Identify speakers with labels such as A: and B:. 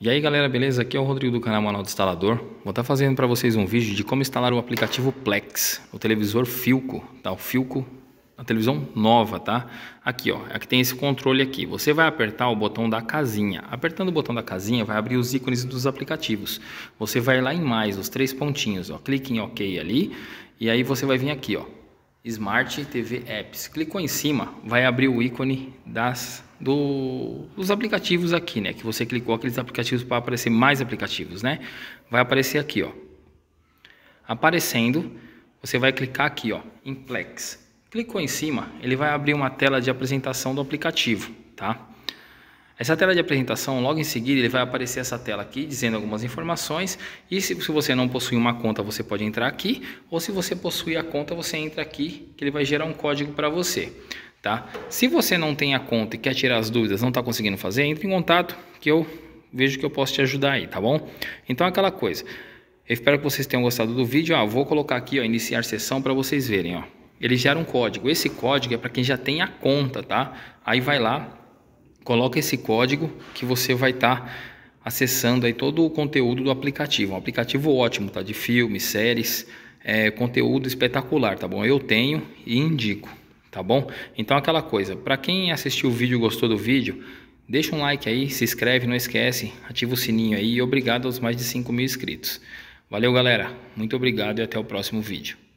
A: E aí galera, beleza? Aqui é o Rodrigo do canal Manual do Instalador. Vou estar tá fazendo para vocês um vídeo de como instalar o aplicativo Plex, o televisor Filco, tá? O Filco, a televisão nova, tá? Aqui ó, aqui tem esse controle aqui. Você vai apertar o botão da casinha. Apertando o botão da casinha vai abrir os ícones dos aplicativos. Você vai lá em mais, os três pontinhos, ó. Clique em OK ali e aí você vai vir aqui ó, Smart TV Apps. Clicou em cima, vai abrir o ícone das do, dos aplicativos aqui, né? Que você clicou aqueles aplicativos para aparecer mais aplicativos, né? Vai aparecer aqui, ó. Aparecendo, você vai clicar aqui, ó, em Plex. Clicou em cima, ele vai abrir uma tela de apresentação do aplicativo, tá? Essa tela de apresentação, logo em seguida, ele vai aparecer essa tela aqui, dizendo algumas informações. E se, se, você não possui uma conta, você pode entrar aqui. Ou se você possui a conta, você entra aqui, que ele vai gerar um código para você. Tá? Se você não tem a conta e quer tirar as dúvidas, não está conseguindo fazer, entre em contato que eu vejo que eu posso te ajudar aí, tá bom? Então aquela coisa. Eu espero que vocês tenham gostado do vídeo. Ah, vou colocar aqui, ó, iniciar sessão para vocês verem, ó. Ele gera um código. Esse código é para quem já tem a conta, tá? Aí vai lá, coloca esse código que você vai estar tá acessando aí todo o conteúdo do aplicativo. Um aplicativo ótimo, tá? De filmes, séries, é, conteúdo espetacular, tá bom? Eu tenho e indico tá bom? Então aquela coisa, para quem assistiu o vídeo, gostou do vídeo, deixa um like aí, se inscreve, não esquece, ativa o sininho aí e obrigado aos mais de 5 mil inscritos. Valeu galera, muito obrigado e até o próximo vídeo.